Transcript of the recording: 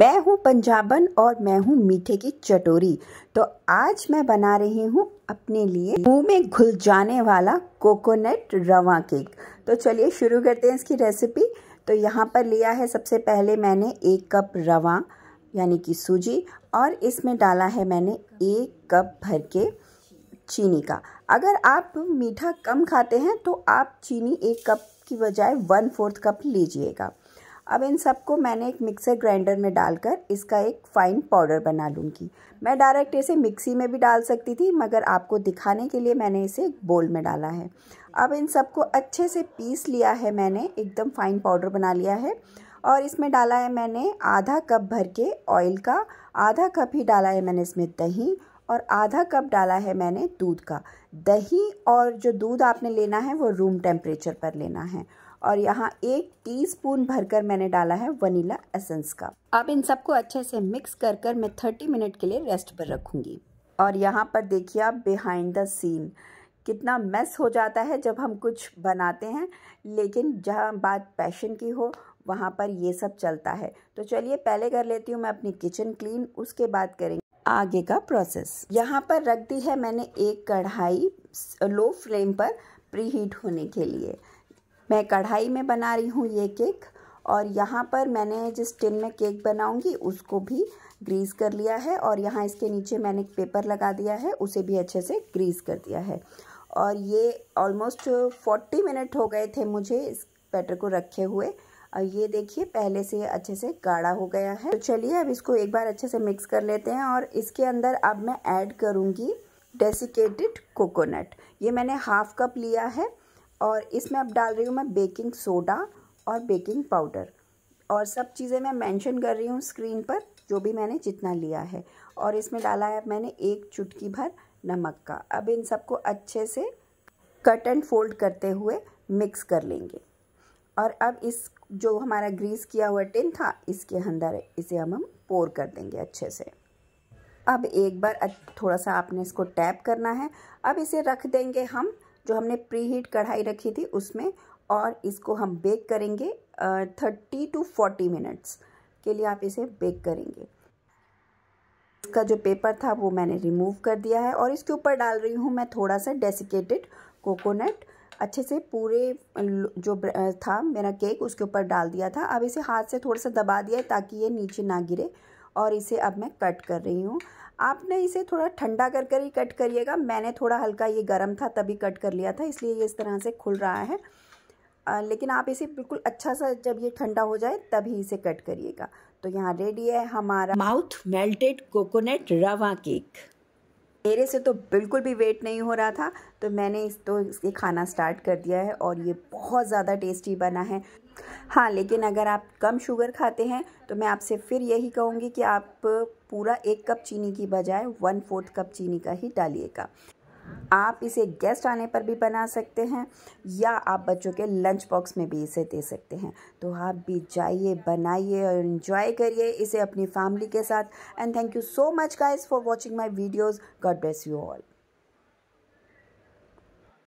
मैं हूँ पंजाबन और मैं हूँ मीठे की चटोरी तो आज मैं बना रही हूँ अपने लिए मुंह में घुल जाने वाला कोकोनट रवा केक तो चलिए शुरू करते हैं इसकी रेसिपी तो यहाँ पर लिया है सबसे पहले मैंने एक कप रवा यानी कि सूजी और इसमें डाला है मैंने एक कप भर के चीनी का अगर आप मीठा कम खाते हैं तो आप चीनी एक कप की बजाय वन फोर्थ कप लीजिएगा अब इन सबको मैंने एक मिक्सर ग्राइंडर में डालकर इसका एक फ़ाइन पाउडर बना लूँगी मैं डायरेक्ट इसे मिक्सी में भी डाल सकती थी मगर आपको दिखाने के लिए मैंने इसे एक बोल में डाला है अब इन सबको अच्छे से पीस लिया है मैंने एकदम फ़ाइन पाउडर बना लिया है और इसमें डाला है मैंने आधा कप भर के ऑयल का आधा कप ही डाला है मैंने इसमें दही और आधा कप डाला है मैंने दूध का दही और जो दूध आपने लेना है वो रूम टेम्परेचर पर लेना है और यहाँ एक टीस्पून भरकर मैंने डाला है वनीला एसेंस का अब इन सबको अच्छे से मिक्स कर कर मैं थर्टी मिनट के लिए रेस्ट पर रखूँगी और यहाँ पर देखिए आप बिहाइंड द सीन कितना मेस हो जाता है जब हम कुछ बनाते हैं लेकिन जहाँ बात पैशन की हो वहाँ पर ये सब चलता है तो चलिए पहले कर लेती हूँ मैं अपनी किचन क्लीन उसके बाद करेंगे आगे का प्रोसेस यहाँ पर रख दी है मैंने एक कढ़ाई लो फ्लेम पर प्री हीट होने के लिए मैं कढ़ाई में बना रही हूँ ये केक और यहाँ पर मैंने जिस टिन में केक बनाऊँगी उसको भी ग्रीस कर लिया है और यहाँ इसके नीचे मैंने एक पेपर लगा दिया है उसे भी अच्छे से ग्रीस कर दिया है और ये ऑलमोस्ट फोर्टी मिनट हो गए थे मुझे इस बैटर को रखे हुए और ये देखिए पहले से अच्छे से गाढ़ा हो गया है तो चलिए अब इसको एक बार अच्छे से मिक्स कर लेते हैं और इसके अंदर अब मैं ऐड करूँगी डेसिकेटेड कोकोनट ये मैंने हाफ कप लिया है और इसमें अब डाल रही हूँ मैं बेकिंग सोडा और बेकिंग पाउडर और सब चीज़ें मैं मेंशन कर रही हूँ स्क्रीन पर जो भी मैंने जितना लिया है और इसमें डाला है मैंने एक चुटकी भर नमक का अब इन सबको अच्छे से कट एंड फोल्ड करते हुए मिक्स कर लेंगे और अब इस जो हमारा ग्रीस किया हुआ टिन था इसके अंदर इसे हम हम पोर कर देंगे अच्छे से अब एक बार थोड़ा सा आपने इसको टैप करना है अब इसे रख देंगे हम जो हमने प्री हीट कढ़ाई रखी थी उसमें और इसको हम बेक करेंगे थर्टी टू फोर्टी मिनट्स के लिए आप इसे बेक करेंगे इसका जो पेपर था वो मैंने रिमूव कर दिया है और इसके ऊपर डाल रही हूँ मैं थोड़ा सा डेसिकेटेड कोकोनट अच्छे से पूरे जो था मेरा केक उसके ऊपर डाल दिया था अब इसे हाथ से थोड़ा सा दबा दिया है ताकि ये नीचे ना गिरे और इसे अब मैं कट कर रही हूँ आपने इसे थोड़ा ठंडा कर कर ही कट करिएगा मैंने थोड़ा हल्का ये गर्म था तभी कट कर लिया था इसलिए ये इस तरह से खुल रहा है आ, लेकिन आप इसे बिल्कुल अच्छा सा जब ये ठंडा हो जाए तभी इसे कट करिएगा तो यहाँ रेडी है हमारा mouth melted coconut rava cake मेरे से तो बिल्कुल भी वेट नहीं हो रहा था तो मैंने इस तो इसके खाना स्टार्ट कर दिया है और ये बहुत ज़्यादा टेस्टी बना है हाँ लेकिन अगर आप कम शुगर खाते हैं तो मैं आपसे फिर यही कहूँगी कि आप पूरा एक कप चीनी की बजाय वन फोर्थ कप चीनी का ही डालिएगा आप इसे गेस्ट आने पर भी बना सकते हैं या आप बच्चों के लंच बॉक्स में भी इसे दे सकते हैं तो आप भी जाइए बनाइए और इन्जॉय करिए इसे अपनी फैमिली के साथ and thank you so much guys for watching my videos God bless you all